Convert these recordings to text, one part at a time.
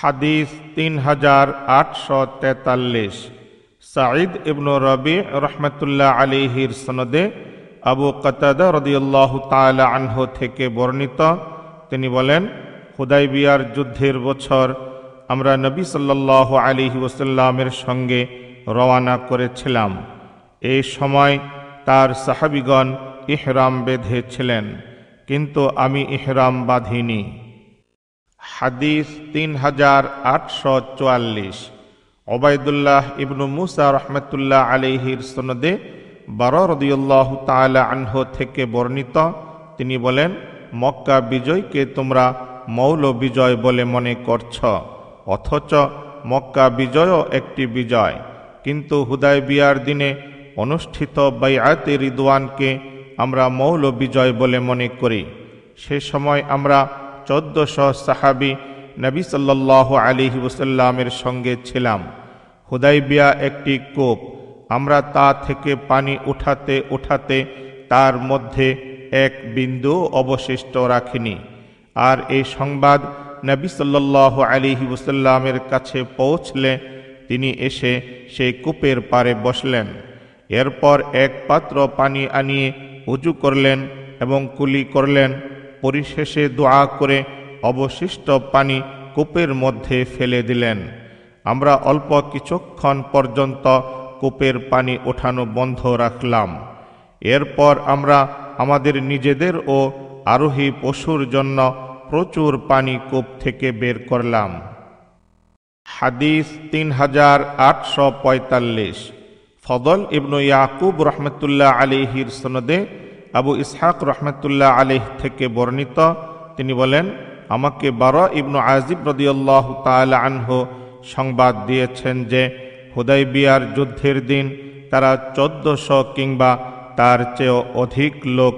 হাদিস তিন হাজার আটশো তেতাল্লিশ সাঈদ ইবনু রবি রহমতুল্লাহ আলিহির সনদে আবু কতাদা রদিউল্লাহ তালা আনহ থেকে বর্ণিত তিনি বলেন হুদাইবিয়ার যুদ্ধের বছর আমরা নবী সাল্লাহ আলিহি ওসাল্লামের সঙ্গে রওয়ানা করেছিলাম এ সময় তার সাহাবিগণ ইহরাম বেঁধেছিলেন কিন্তু আমি ইহরাম বাঁধিনি হাদিস তিন হাজার আটশো চুয়াল্লিশ ওবায়দুল্লাহ ইবনু মুসা রহমতুল্লাহ আলিহির সনদে বারো রদিউল্লাহ তালা আনহ থেকে বর্ণিত তিনি বলেন মক্কা বিজয়কে তোমরা মৌল বিজয় বলে মনে করছ অথচ মক্কা বিজয়ও একটি বিজয় কিন্তু হুদায় বিয়ার দিনে অনুষ্ঠিত বাইআতে রিদওয়ানকে আমরা মৌল বিজয় বলে মনে করি সে সময় আমরা চোদ্দশো সাহাবি নবী সাল্লাহ আলিহি ওসাল্লামের সঙ্গে ছিলাম হুদাইবিয়া একটি কোপ আমরা তা থেকে পানি উঠাতে উঠাতে তার মধ্যে এক বিন্দু অবশিষ্ট রাখিনি আর এই সংবাদ নবী সাল্লাহ আলিহি ওসাল্লামের কাছে পৌঁছলে তিনি এসে সেই কূপের পারে বসলেন এরপর এক পাত্র পানি আনিয়ে উঁচু করলেন এবং কুলি করলেন পরিশেষে দোয়া করে অবশিষ্ট পানি কূপের মধ্যে ফেলে দিলেন আমরা অল্প কিছুক্ষণ পর্যন্ত কূপের পানি ওঠানো বন্ধ রাখলাম এরপর আমরা আমাদের নিজেদের ও আরোহী পশুর জন্য প্রচুর পানি কূপ থেকে বের করলাম হাদিস তিন হাজার আটশো পঁয়তাল্লিশ ফদল ইবনু ইয়াকুব রহমতুল্লাহ আলিহির সনদে আবু ইসহাক রহমতুল্লাহ আলিহ থেকে বর্ণিত তিনি বলেন আমাকে বারো ইবনু আজিব রদিউল্লাহ তাল আনহ সংবাদ দিয়েছেন যে হুদাইবিয়ার যুদ্ধের দিন তারা চোদ্দশো কিংবা তার চেয়েও অধিক লোক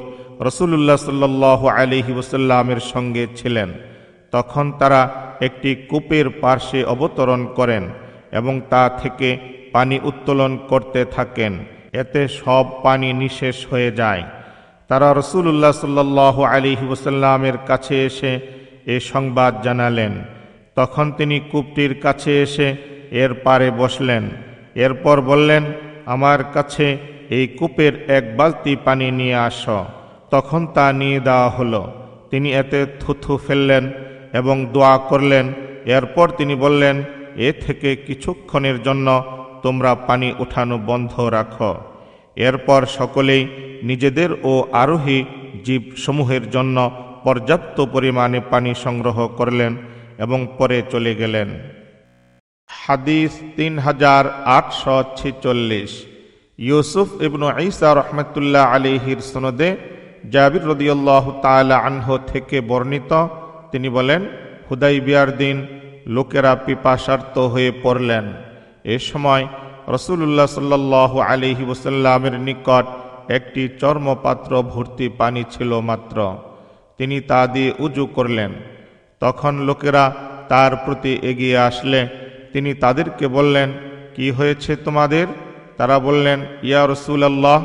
রসুল্লাহ সাল্লাহ আলী ওসাল্লামের সঙ্গে ছিলেন তখন তারা একটি কূপের পার্শ্বে অবতরণ করেন এবং তা থেকে পানি উত্তোলন করতে থাকেন এতে সব পানি নিঃশেষ হয়ে যায় তারা রসুল্লাহ সাল্লাহ আলী ওসাল্লামের কাছে এসে এ সংবাদ জানালেন তখন তিনি কূপটির কাছে এসে এর পারে বসলেন এরপর বললেন আমার কাছে এই কূপের এক বালতি পানি নিয়ে আস তখন তা নিয়ে দেওয়া হলো তিনি এতে থুথু ফেললেন এবং দোয়া করলেন এরপর তিনি বললেন এ থেকে কিছুক্ষণের জন্য তোমরা পানি উঠানো বন্ধ রাখো এরপর সকলেই নিজেদের ও আরোহী জীবসমূহের জন্য পর্যাপ্ত পরিমাণে পানি সংগ্রহ করলেন এবং পরে চলে গেলেন হাদিস তিন হাজার আটশো ছেচল্লিশ ইউসুফ ইবনু ঈসা রহমতুল্লাহ আলিহির সনদে জাবির রদিউল্লাহ তালা আনহ থেকে বর্ণিত তিনি বলেন হুদাই বিয়ার দিন লোকেরা পিপাসার্থ হয়ে পড়লেন এ সময় রসুল্লাহ সাল্লাহ আলিহি ওসাল্লামের নিকট একটি চর্মপাত্র ভর্তি পানি ছিল মাত্র তিনি তা দিয়ে উজু করলেন তখন লোকেরা তার প্রতি এগিয়ে আসলে তিনি তাদেরকে বললেন কি হয়েছে তোমাদের তারা বললেন ইয়া রসুলাল্লাহ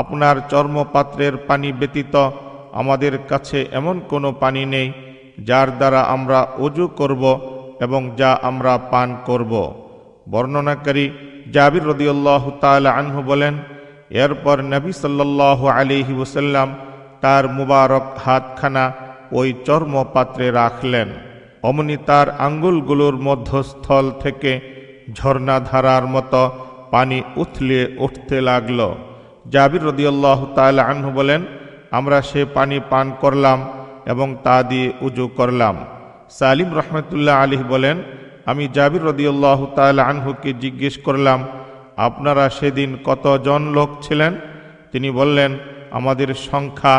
আপনার চর্মপাত্রের পানি ব্যতীত আমাদের কাছে এমন কোনো পানি নেই যার দ্বারা আমরা উজু করব এবং যা আমরা পান করব বর্ণনাকারী জাবির রদিউল্লাহ তাল আনহু বলেন এরপর নবী সাল্লাহ আলিহি ওসাল্লাম তার মুবারক হাতখানা ওই চর্মপাত্রে রাখলেন অমনি তার আঙ্গুলগুলোর মধ্যস্থল থেকে ঝর্ণাধারার মতো পানি উথলে উঠতে লাগল জাবির রদিয়াল্লাহ তাল আহ্ন বলেন আমরা সে পানি পান করলাম এবং তা দিয়ে উজু করলাম সালিম রহমতুল্লাহ আলী বলেন আমি জাবির রদিয়াল্লাহ তাল আনহুকে জিজ্ঞেস করলাম আপনারা সেদিন কতজন লোক ছিলেন তিনি বললেন আমাদের সংখ্যা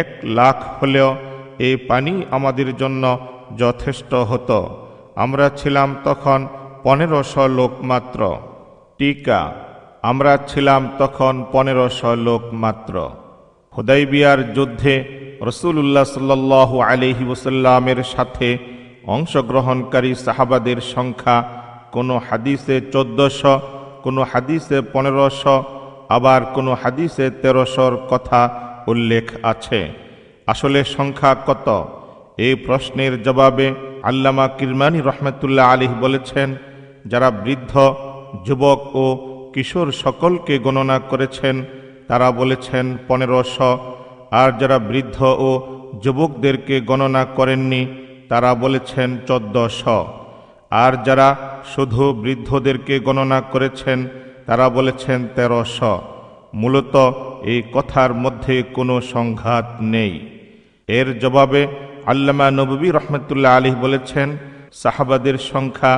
এক লাখ হলেও এই পানি আমাদের জন্য যথেষ্ট হতো আমরা ছিলাম তখন পনেরোশো লোক মাত্র টিকা আমরা ছিলাম তখন পনেরোশো লোক মাত্র হুদাইবিয়ার যুদ্ধে রসুল্লাহ সাল্ল আলি ওসাল্লামের সাথে অংশগ্রহণকারী সাহাবাদের সংখ্যা কোনো হাদিসে চোদ্দশো কোনো হাদিসে পনেরোশো আবার কোনো হাদিসে তেরোশোর কথা উল্লেখ আছে আসলে সংখ্যা কত এই প্রশ্নের জবাবে আল্লামা কিরমানি রহমতুল্লাহ আলী বলেছেন যারা বৃদ্ধ যুবক ও কিশোর সকলকে গণনা করেছেন তারা বলেছেন পনেরোশো আর যারা বৃদ্ধ ও যুবকদেরকে গণনা করেননি তারা বলেছেন চোদ্দশ আর যারা শুধু বৃদ্ধদেরকে গণনা করেছেন তারা বলেছেন তেরোশ মূলত এই কথার মধ্যে কোনো সংঘাত নেই এর জবাবে আল্লামা নবী রহমতুল্লাহ আলী বলেছেন সাহাবাদের সংখ্যা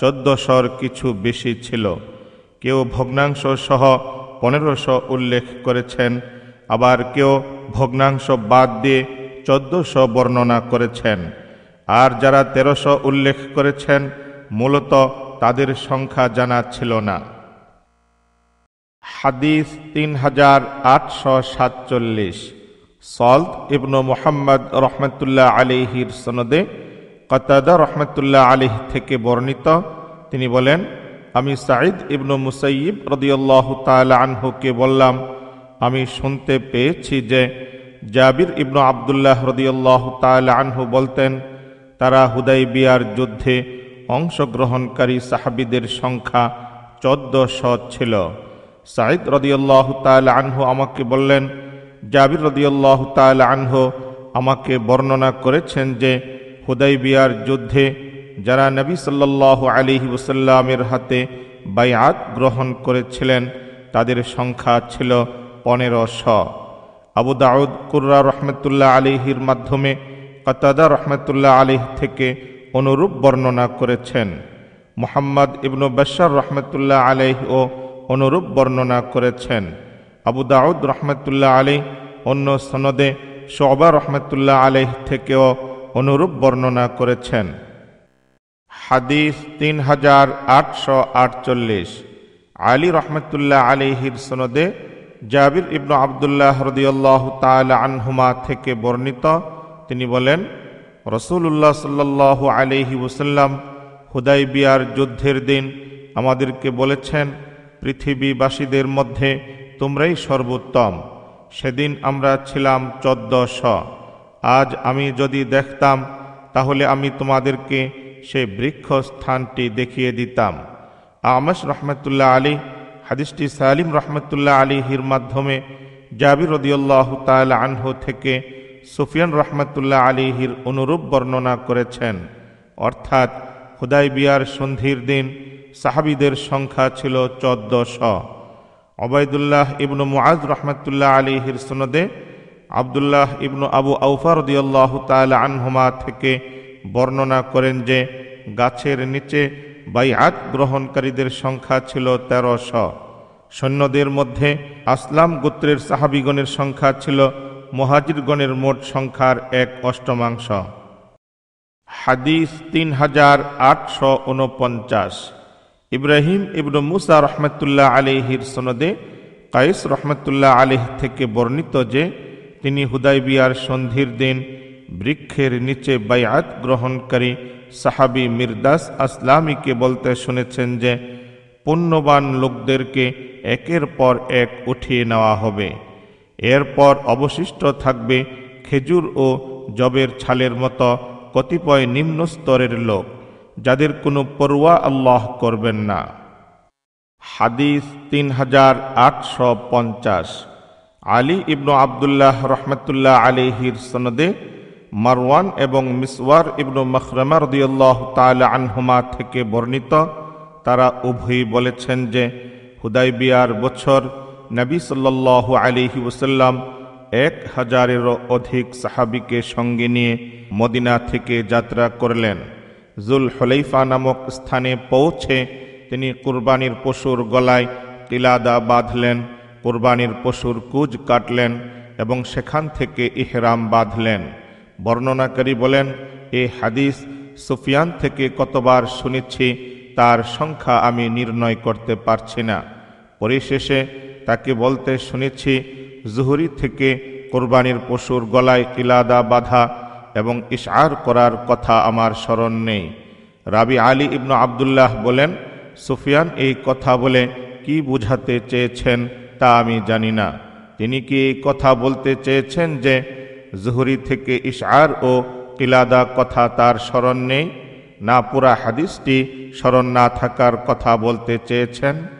চোদ্দশর কিছু বেশি ছিল কেউ ভগ্নাংশ সহ পনেরোশো উল্লেখ করেছেন আবার কেউ ভগ্নাংশ বাদ দিয়ে চোদ্দশো বর্ণনা করেছেন আর যারা তেরোশো উল্লেখ করেছেন মূলত তাদের সংখ্যা জানা ছিল না হাদিস তিন হাজার আটশো সাতচল্লিশ সল্ত ইবনু মোহাম্মদ রহমতুল্লাহ আলিহির সনদে কতাদা রহমতুল্লাহ আলিহ থেকে বর্ণিত তিনি বলেন আমি সাঈদ ইবনু মুসাইব রদিউল্লাহ তাল আনহুকে বললাম আমি শুনতে পেয়েছি যে জাবির ইবনু আবদুল্লাহ রদিউল্লাহ তাল আনহু বলতেন তারা হুদাই বিয়ার যুদ্ধে অংশগ্রহণকারী সাহাবিদের সংখ্যা চোদ্দ শত ছিল সাঈদ রদিউল্লাহ তাল আনহু আমাকে বললেন জাবির রদিউল্লাহ তাল আনহু আমাকে বর্ণনা করেছেন যে হুদাই বিয়ার যুদ্ধে যারা নবী সাল্লাহ আলী ওসাল্লামের হাতে বায়াত গ্রহণ করেছিলেন তাদের সংখ্যা ছিল পনেরো শ আবু দাউদ কুর্রা রহমতুল্লাহ আলিহির মাধ্যমে কাতাদা রহমতুল্লাহ আলী থেকে অনুরূপ বর্ণনা করেছেন মোহাম্মদ ইবনু বশার রহমতুল্লাহ আলিহ ও অনুরূপ বর্ণনা করেছেন আবু দাউদ রহমতুল্লাহ আলী অন্য সনদে শোবা রহমতুল্লাহ আলিহ থেকেও অনুরূপ বর্ণনা করেছেন হাদিস তিন হাজার আটশো আটচল্লিশ আলী রহমতুল্লাহ আলিহির সনদে জাবির ইবনু আবদুল্লাহ হরদিউল্লাহ তাল আনহুমা থেকে বর্ণিত তিনি বলেন রসুল্লাহ সাল্লাহ আলিহি ওসাল্লাম হুদাই বিয়ার যুদ্ধের দিন আমাদেরকে বলেছেন পৃথিবীবাসীদের মধ্যে তোমরাই সর্বোত্তম সেদিন আমরা ছিলাম চোদ্দ শ আজ আমি যদি দেখতাম তাহলে আমি তোমাদেরকে সে বৃক্ষ স্থানটি দেখিয়ে দিতাম আমস রহমতুল্লাহ আলী হাদিসটি সালিম রহমতুল্লাহ আলীহির মাধ্যমে জাবির রদিউল্লাহ তাল আনহু থেকে সুফিয়ান রহমতুল্লাহ আলীহির অনুরূপ বর্ণনা করেছেন অর্থাৎ বিয়ার সন্ধির দিন সাহাবিদের সংখ্যা ছিল শ অবৈদুল্লাহ ইবনু মুআজ রহমতুল্লাহ আলীহির সনদে আবদুল্লাহ ইবনু আবু আউফার দিয়াল্লাহ তাল আনহুমা থেকে বর্ণনা করেন যে গাছের নিচে বাইআত গ্রহণকারীদের সংখ্যা ছিল তেরোশ সৈন্যদের মধ্যে আসলাম গোত্রের সাহাবিগণের সংখ্যা ছিল মহাজিরগণের মোট সংখ্যার এক অষ্টমাংশ হাদিস তিন হাজার আটশো উনপঞ্চাশ ইব্রাহিম ইবনু মুসা রহমতুল্লাহ আলিহির সনদে কাইস রহমতুল্লাহ আলিহ থেকে বর্ণিত যে তিনি হুদাইবিয়ার সন্ধির দিন বৃক্ষের নিচে বায়াত গ্রহণকারী সাহাবি মির্দাস আসলামীকে বলতে শুনেছেন যে পুণ্যবান লোকদেরকে একের পর এক উঠিয়ে নেওয়া হবে এরপর অবশিষ্ট থাকবে খেজুর ও জবের ছালের মতো কতিপয় নিম্ন স্তরের লোক যাদের কোনো পড়ুয়া আল্লাহ করবেন না হাদিস তিন হাজার আটশো পঞ্চাশ আলী ইবনু আবদুল্লাহ রহমতুল্লাহ আলিহির সনদে মারওয়ান এবং মিসওয়ার ইবনু মখরমা রদিয়াল্লাহ তাল আনহুমা থেকে বর্ণিত তারা উভয়ই বলেছেন যে হুদাইবিয়ার বছর নবী সাল্লাহ আলিহি ওসাল্লাম এক হাজারেরও অধিক সাহাবিকে সঙ্গে নিয়ে মদিনা থেকে যাত্রা করলেন জুল হলেইফা নামক স্থানে পৌঁছে তিনি কুরবানির পশুর গলায় তিলাদা বাঁধলেন কুরবানির পশুর কুজ কাটলেন এবং সেখান থেকে ইহরাম বাঁধলেন বর্ণনাকারী বলেন এ হাদিস সুফিয়ান থেকে কতবার শুনেছি তার সংখ্যা আমি নির্ণয় করতে পারছি না পরিশেষে তাকে বলতে শুনেছি জুহরি থেকে কোরবানির পশুর গলায় ইলাদা বাধা এবং ইশার করার কথা আমার স্মরণ নেই রাবি আলী ইবনু আবদুল্লাহ বলেন সুফিয়ান এই কথা বলে কি বুঝাতে চেয়েছেন তা আমি জানি না তিনি কি এই কথা বলতে চেয়েছেন যে জুহরি থেকে ইশার ও কিলাদা কথা তার স্মরণ নেই না পুরা হাদিসটি স্মরণ না থাকার কথা বলতে চেয়েছেন